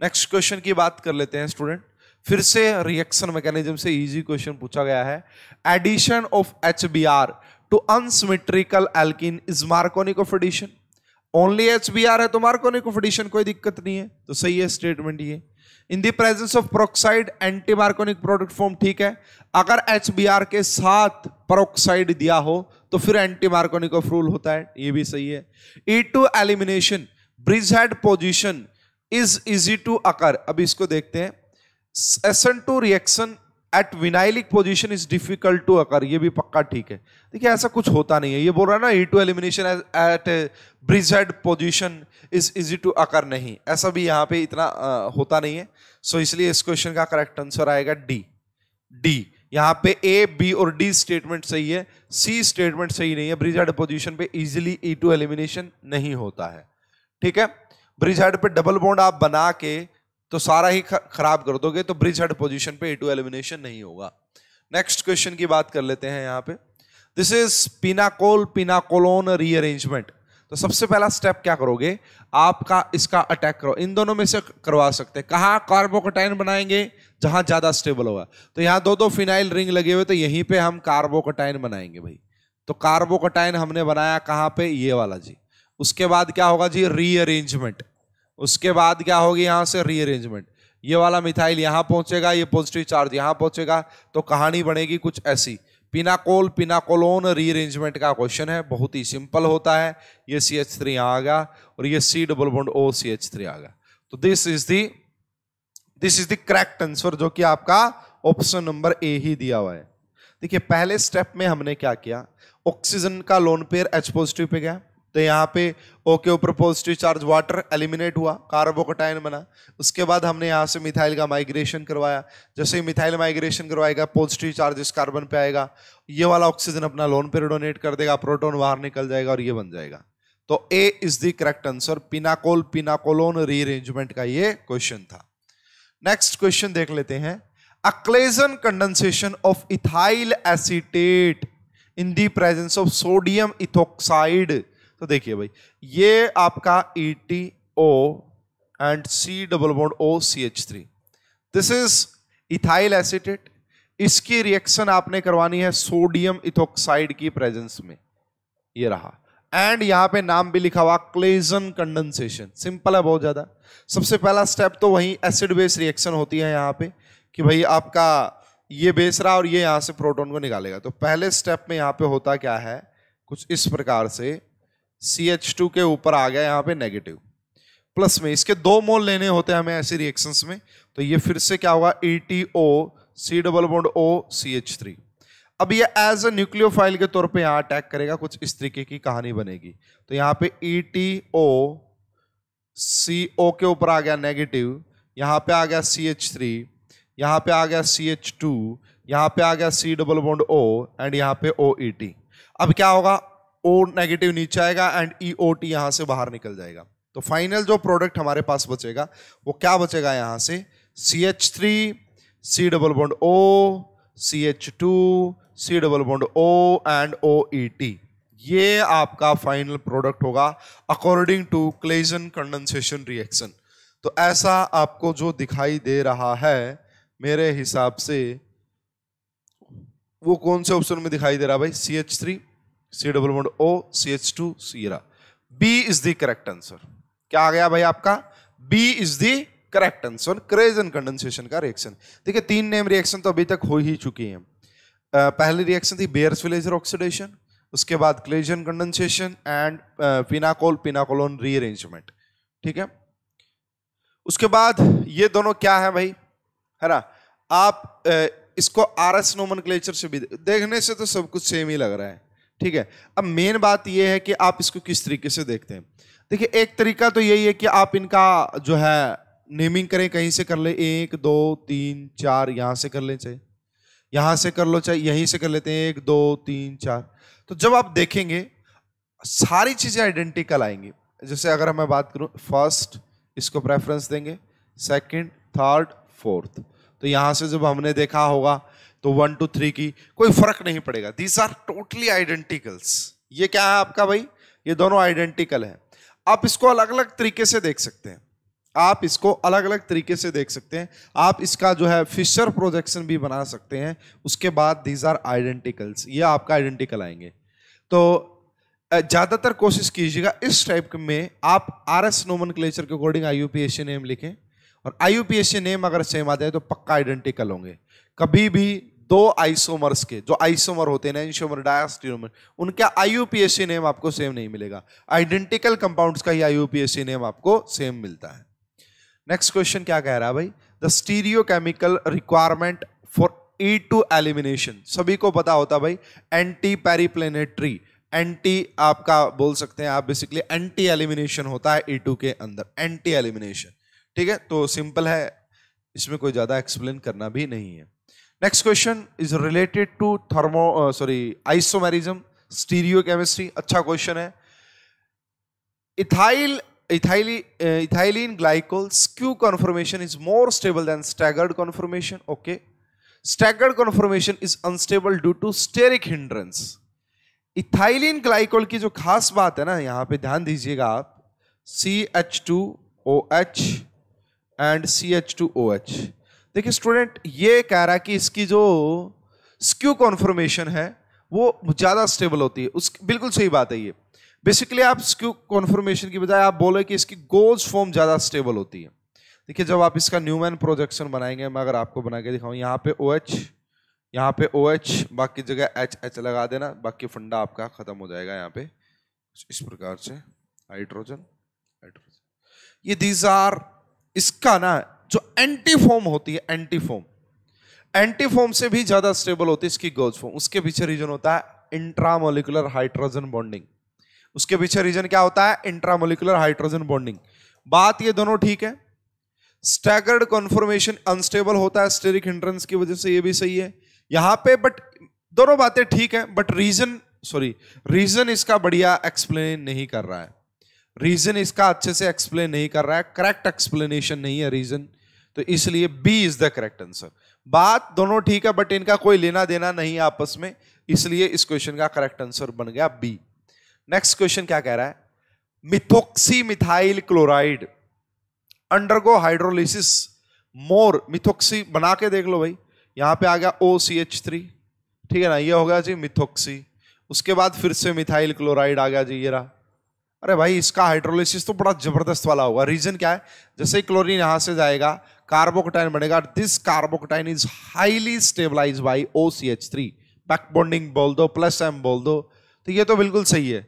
नेक्स्ट क्वेश्चन की बात कर लेते हैं स्टूडेंट फिर से रिएक्शन मैकेनिज्म से इजी क्वेश्चन पूछा गया है addition of H B R two unsymmetrical alkene is Markovnikov of addition only H B R है तो मार्कोनिक ऑफ एडिशन कोई दिक्कत नहीं है तो सही है स्टेटमेंट ये in the presence of peroxide anti Markovnikov product form ठीक है अगर एच के साथ प्रोक्साइड दिया हो तो फिर मार्कोनिक ऑफ रूल होता है ये भी सही है E two elimination bridge head position is easy to occur अब इसको देखते हैं SN two reaction at vinylic position is difficult to occur ये भी पक्का ठीक है देखिए ऐसा कुछ होता नहीं है ये बोल रहा है ना E two elimination at bridge head position is easy to occur नहीं ऐसा भी यहाँ पे इतना आ, होता नहीं है सो so, इसलिए इस क्वेश्चन का करेक्ट आंसर आएगा डी डी यहाँ पे ए बी और डी स्टेटमेंट सही है सी स्टेटमेंट सही नहीं है ब्रिज हेड पोजिशन पे इजिली ई टू एलिमिनेशन नहीं होता है ठीक है ब्रिज हेड पे डबल बॉन्ड आप बना के तो सारा ही खराब कर दोगे तो ब्रिज हेड पोजिशन पे ए टू एलिमिनेशन नहीं होगा नेक्स्ट क्वेश्चन की बात कर लेते हैं यहाँ पे this is pinacol pinacolone rearrangement तो सबसे पहला स्टेप क्या करोगे आपका इसका अटैक करो इन दोनों में से करवा सकते हैं कहाँ कार्बोकोटाइन बनाएंगे जहां ज़्यादा स्टेबल होगा तो यहाँ दो दो फिनाइल रिंग लगे हुए तो यहीं पे हम कार्बोकोटाइन बनाएंगे भाई तो कार्बोकोटाइन हमने बनाया कहाँ पे ये वाला जी उसके बाद क्या होगा जी रीअरेंजमेंट उसके बाद क्या होगी यहाँ से रीअरेंजमेंट ये वाला मिथाइल यहाँ पहुँचेगा ये पॉजिटिव चार्ज यहाँ पहुँचेगा तो कहानी बनेगी कुछ ऐसी पिनाकोल पिनाकोलोन रीअरेंजमेंट का क्वेश्चन है बहुत ही सिंपल होता है ये सी एच थ्री यहाँ आ गया और ये C double bond O C H three आ गया तो this is the this is the correct answer जो कि आपका ऑप्शन नंबर ए ही दिया हुआ है देखिए पहले स्टेप में हमने क्या किया ऑक्सीजन का lone pair H positive pay गया तो यहाँ पे ओके ऊपर पॉजिटिव चार्ज वाटर एलिमिनेट हुआ कार्बोकोटाइन बना उसके बाद हमने यहाँ से मिथाइल का माइग्रेशन करवाया जैसे ही मिथाइल माइग्रेशन करवाएगा पॉजिटिव चार्ज इस कार्बन पे आएगा ये वाला ऑक्सीजन अपना लोन पे डोनेट कर देगा प्रोटोन बाहर निकल जाएगा और ये बन जाएगा तो A is the correct answer pinacol pinacolone rearrangement का ये क्वेश्चन था नेक्स्ट क्वेश्चन देख लेते हैं Claisen condensation of ethyl acetate in the presence of sodium ethoxide तो देखिए भाई ये आपका E T O and C double bond O C H three this is ethyl acetate इसकी रिएक्शन आपने करवानी है सोडियम इथोक्साइड की प्रेजेंस में ये रहा एंड यहां पे नाम भी लिखा हुआ क्लेजन कंडेंसेशन सिंपल है बहुत ज़्यादा सबसे पहला स्टेप तो वही एसिड बेस रिएक्शन होती है यहां पे कि भाई आपका ये बेस रहा और ये यहां से प्रोटोन को निकालेगा तो पहले स्टेप में यहां पे होता क्या है कुछ इस प्रकार से सी एच टू के ऊपर आ गया यहाँ पे नेगेटिव प्लस में इसके दो मोल लेने होते हैं हमें ऐसे रिएक्शंस में तो ये फिर से क्या होगा E T O C double bond O C H three अब ये एज अ न्यूक्लियोफाइल के तौर पे यहाँ अटैक करेगा कुछ इस तरीके की कहानी बनेगी तो यहाँ पे ई टी ओ सी ओ के ऊपर आ गया नेगेटिव यहाँ पे आ गया सी एच थ्री यहाँ पे आ गया सी एच टू यहाँ पे आ गया C double bond O and यहाँ पे ओ ई टी अब क्या होगा ओ नेगेटिव नीचे आएगा एंड ई ओ टी यहाँ से बाहर निकल जाएगा तो फाइनल जो प्रोडक्ट हमारे पास बचेगा वो क्या बचेगा यहाँ से C H three C double bond O C H two C double bond O and O E T ये आपका फाइनल प्रोडक्ट होगा according to Claisen condensation reaction तो ऐसा आपको जो दिखाई दे रहा है मेरे हिसाब से वो कौन से ऑप्शन में दिखाई दे रहा है भाई C H three C double bond O CH2 Sierra. B is B is answer. Correct answer क्या आ गया भाई आपका B is the correct answer. Claisen condensation का रिएक्शन देखिए तीन नेम रिएक्शन तो अभी तक हो ही चुकी हैं पहली रिएक्शन थी बेयर्स विलेजर ऑक्सीडेशन उसके बाद Claisen condensation and pinacol pinacolone rearrangement ठीक है उसके बाद ये दोनों क्या है भाई है ना आप इसको आर एस नोमन से भी देखने से तो सब कुछ सेम ही लग रहा है ठीक है अब मेन बात यह है कि आप इसको किस तरीके से देखते हैं देखिए एक तरीका तो यही है कि आप इनका जो है नेमिंग करें कहीं से कर ले एक दो तीन चार यहां से कर ले चाहे यहाँ से कर लो चाहे यहीं से कर लेते हैं एक दो तीन चार तो जब आप देखेंगे सारी चीज़ें आइडेंटिकल आएंगी जैसे अगर मैं बात करूं फर्स्ट इसको प्रेफरेंस देंगे सेकंड थर्ड फोर्थ तो यहाँ से जब हमने देखा होगा तो वन टू थ्री की कोई फर्क नहीं पड़ेगा दीज आर टोटली आइडेंटिकल्स ये क्या है आपका भाई ये दोनों आइडेंटिकल है आप इसको अलग अलग तरीके से देख सकते हैं आप इसको अलग अलग तरीके से देख सकते हैं आप इसका जो है फिशर प्रोजेक्शन भी बना सकते हैं उसके बाद दीज आर आइडेंटिकल्स ये आपका आइडेंटिकल आएंगे तो ज़्यादातर कोशिश कीजिएगा इस टाइप में आप आर एस नोमन के अकॉर्डिंग आई यू पी एशियन एम लिखें और आई नेम अगर सेम आते हैं तो पक्का आइडेंटिकल होंगे कभी भी दो आइसोमर्स के जो आइसोमर होते हैं एंशोमर डायस्टियोमर उनका आई नेम आपको सेम नहीं मिलेगा आइडेंटिकल कंपाउंड्स का ही आई नेम आपको सेम मिलता है नेक्स्ट क्वेश्चन क्या कह रहा है भाई the stereochemical requirement for E two elimination सभी को पता होता भाई एंटी पेरीप्लेनेटरी एंटी आपका बोल सकते हैं आप बेसिकली एंटी एलिमिनेशन होता है ई e टू के अंदर एंटी एलिमिनेशन ठीक है तो सिंपल है इसमें कोई ज़्यादा एक्सप्लेन करना भी नहीं है next question is related to thermo sorry isomerism stereochemistry अच्छा क्वेश्चन है इथाइल इथाइली ethylene glycol skew conformation is more stable than staggered conformation okay staggered conformation is unstable due to steric hindrance ethylene glycol की जो खास बात है ना यहां पे ध्यान दीजिएगा आप C H two O H and C H two O H देखिए स्टूडेंट ये कह रहा है कि इसकी जो स्क्यू कॉन्फर्मेशन है वो ज़्यादा स्टेबल होती है उस बिल्कुल सही बात है ये बेसिकली आप स्क्यू कॉन्फर्मेशन की बजाय आप बोले कि इसकी गोल्स फॉर्म ज़्यादा स्टेबल होती है देखिए जब आप इसका न्यूमैन प्रोजेक्शन बनाएंगे मैं अगर आपको बना के दिखाऊँ यहाँ पे ओ एच यहाँ पे ओ एच बाकी जगह एच एच लगा देना बाकी फंडा आपका ख़त्म हो जाएगा यहाँ पे इस प्रकार से हाइड्रोजन हाइड्रोजन ये दीज आर इसका ना जो एंटीफॉर्म होती है एंटीफॉर्म एंटीफॉर्म से भी ज्यादा स्टेबल होती है इसकी गोज फॉर्म उसके पीछे रीजन होता है इंट्रामोलिकुलर हाइड्रोजन बॉन्डिंग उसके पीछे रीजन क्या होता है इंट्रामोलिकुलर हाइड्रोजन बॉन्डिंग बात ये दोनों ठीक है स्टैगर्ड कॉन्फॉर्मेशन अनस्टेबल होता है स्टेरिक हिंड्रेंस की वजह से ये भी सही है यहां पे बट दोनों बातें ठीक है बट रीजन सॉरी रीजन इसका बढ़िया एक्सप्लेन नहीं कर रहा है रीजन इसका अच्छे से एक्सप्लेन नहीं कर रहा है करेक्ट एक्सप्लेनेशन नहीं है रीजन तो इसलिए B is the correct answer बात दोनों ठीक है बट इनका कोई लेना देना नहीं है आपस में इसलिए इस क्वेश्चन का करेक्ट आंसर बन गया बी नेक्स्ट क्वेश्चन क्या कह रहा है methoxy methyl chloride undergo hydrolysis more methoxy बना के देख लो भाई यहां पे आ गया ओ सी एच थ्री ठीक है ना ये हो गया जी मिथोक्सी उसके बाद फिर से मिथाइल क्लोराइड आ गया जी ये रहा अरे भाई इसका हाइड्रोलिसिस तो बड़ा जबरदस्त वाला होगा रीजन क्या है जैसे क्लोरीन यहाँ से जाएगा कार्बोकोटाइन बनेगा this carbocation is highly stabilise by O C H three backbonding बोल दो प्लस एम बोल दो तो ये तो बिल्कुल सही है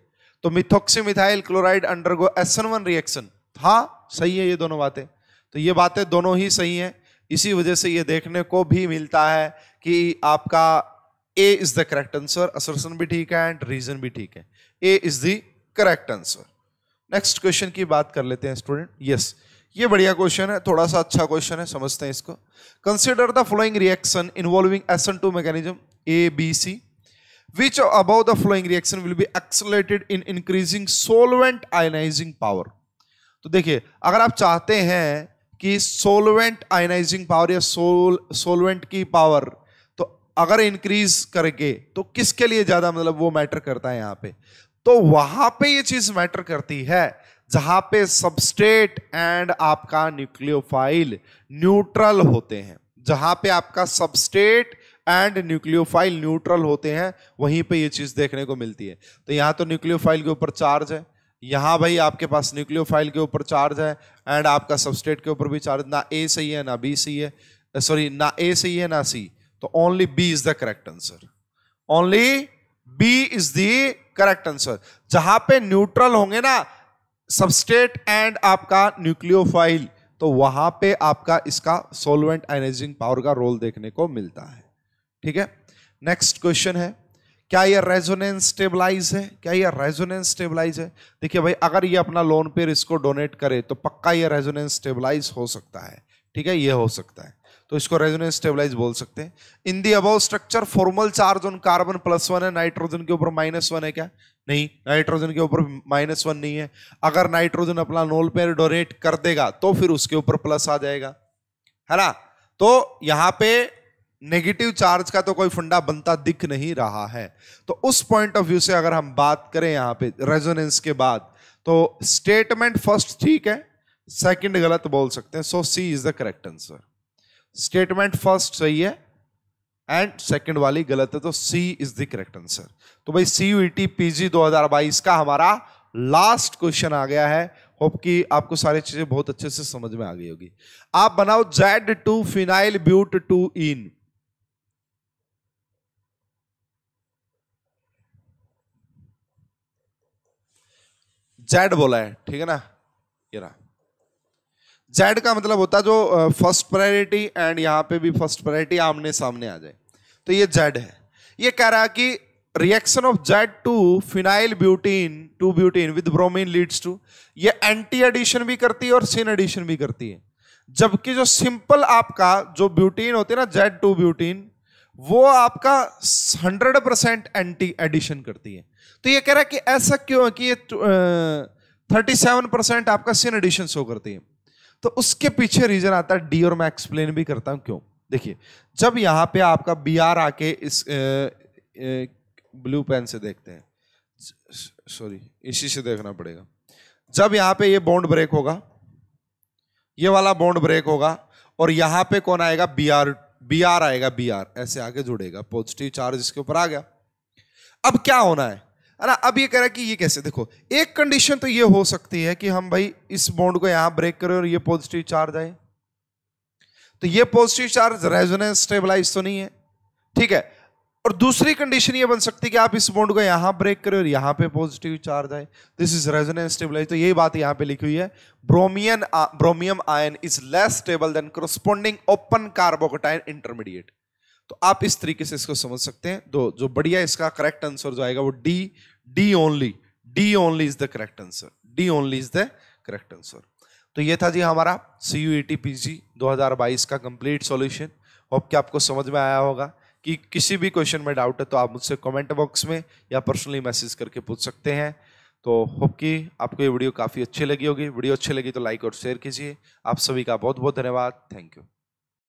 तो methoxy methyl chloride undergo S N one reaction हाँ सही है ये दोनों बातें तो ये बातें दोनों ही सही हैं इसी वजह से ये देखने को भी मिलता है कि आपका A is the correct answer assertion भी ठीक है एंड रीजन भी ठीक है A is the correct answer next question की बात कर लेते हैं स्टूडेंट यस yes. ये बढ़िया क्वेश्चन है थोड़ा सा अच्छा क्वेश्चन है समझते हैं इसको consider the following reaction involving S N two mechanism A B C which above the following reaction will be accelerated in increasing solvent ionising power तो देखिए अगर आप चाहते हैं कि सोलवेंट आयनाइजिंग पावर या सोल सोलवेंट की पावर तो अगर इंक्रीज करके तो किसके लिए ज़्यादा मतलब वो मैटर करता है यहाँ पे तो वहां पे ये चीज मैटर करती है जहां पे सबस्टेट एंड आपका न्यूक्लियोफाइल न्यूट्रल होते हैं जहां पे आपका सबस्टेट एंड न्यूक्लियोफाइल न्यूट्रल होते हैं वहीं पे ये चीज देखने को मिलती है तो यहां तो न्यूक्लियोफाइल के ऊपर चार्ज है यहां भाई आपके पास न्यूक्लियोफाइल के ऊपर चार्ज है एंड आपका सबस्टेट के ऊपर भी चार्ज ना ए सही है ना बी सही है सॉरी ना ए सही है ना सी तो only B is the correct answer only B is the correct answer जहां पे न्यूट्रल होंगे ना सबस्टेट एंड आपका न्यूक्लियोफाइल तो वहां पे आपका इसका सोलवेंट एनर्जिंग पावर का रोल देखने को मिलता है ठीक है नेक्स्ट क्वेश्चन है क्या यह रेजोनेंस स्टेबलाइज है क्या यह रेजोनेंस स्टेबलाइज है देखिए भाई अगर ये अपना लोन पेयर इसको डोनेट करे तो पक्का यह रेजोनेंस स्टेबलाइज हो सकता है ठीक है ये हो सकता है तो इसको रेजोनेंस स्टेबलाइज बोल सकते हैं in the above structure formal charge on carbon plus one है नाइट्रोजन के ऊपर माइनस वन है क्या नहीं नाइट्रोजन के ऊपर माइनस वन नहीं है अगर नाइट्रोजन अपना नोल पेयर डोनेट कर देगा तो फिर उसके ऊपर प्लस आ जाएगा है ना तो यहां पे नेगेटिव चार्ज का तो कोई फंडा बनता दिख नहीं रहा है तो उस पॉइंट ऑफ व्यू से अगर हम बात करें यहाँ पे रेजोनेंस के बाद तो स्टेटमेंट फर्स्ट ठीक है सेकंड गलत बोल सकते हैं so C is the correct answer statement first सही है एंड सेकंड वाली गलत है तो C is the correct answer तो भाई C U T P G दो का हमारा लास्ट क्वेश्चन आ गया है होप कि आपको सारी चीजें बहुत अच्छे से समझ में आ गई होगी आप बनाओ Z two phenyl but two ene Z बोला है ठीक है ना ये रहा जेड का मतलब होता है जो फर्स्ट प्रायोरिटी एंड यहाँ पे भी फर्स्ट प्रायोरिटी आमने सामने आ जाए तो ये जेड है ये कह रहा है कि reaction of Z two phenyl butene two butene with bromine leads to ये एंटी एडिशन भी करती है और सिन एडिशन भी करती है जबकि जो सिंपल आपका जो ब्यूटीन होती है ना जेड टू ब्यूटीन वो आपका हंड्रेड परसेंट एंटी एडिशन करती है तो ये कह रहा है कि ऐसा क्यों है कि ये थर्टी सेवन परसेंट आपका सिन एडिशन शो करती है तो उसके पीछे रीजन आता है डी और मैं एक्सप्लेन भी करता हूं क्यों देखिए जब यहां पे आपका बी आर आके इस ब्लू पेन से देखते हैं सॉरी इसी से देखना पड़ेगा जब यहां पे ये बॉन्ड ब्रेक होगा ये वाला बॉन्ड ब्रेक होगा और यहां पे कौन आएगा बी आर बी आर आएगा बी आर ऐसे आके जुड़ेगा पॉजिटिव चार्ज इसके ऊपर आ गया अब क्या होना है है ना अब ये कह रहा है कि ये कैसे देखो एक कंडीशन तो ये हो सकती है कि हम भाई इस बॉन्ड को यहां ब्रेक करें और ये पॉजिटिव चार्ज आए तो ये पॉजिटिव चार्ज रेजोनेंस स्टेबलाइज तो नहीं है ठीक है और दूसरी कंडीशन ये बन सकती है कि आप इस बॉन्ड को यहां ब्रेक करें और यहां पे पॉजिटिव चार्ज आए दिस इज रेजोनेंस स्टेबलाइज तो यही बात यहां पे लिखी हुई है ब्रोमियन bromonium ion is less stable than corresponding open carbocation intermediate तो आप इस तरीके से इसको समझ सकते हैं दो जो बढ़िया इसका करेक्ट आंसर जो आएगा वो D D only D only is the correct answer D only is the correct answer तो ये था जी हमारा C U E T P G दो हज़ार बाईस का कंप्लीट सॉल्यूशन होप कि आपको समझ में आया होगा कि किसी भी क्वेश्चन में डाउट है तो आप मुझसे कमेंट बॉक्स में या पर्सनली मैसेज करके पूछ सकते हैं तो होप कि आपको ये वीडियो काफ़ी अच्छी लगी होगी वीडियो अच्छी लगी तो लाइक और शेयर कीजिए आप सभी का बहुत बहुत धन्यवाद थैंक यू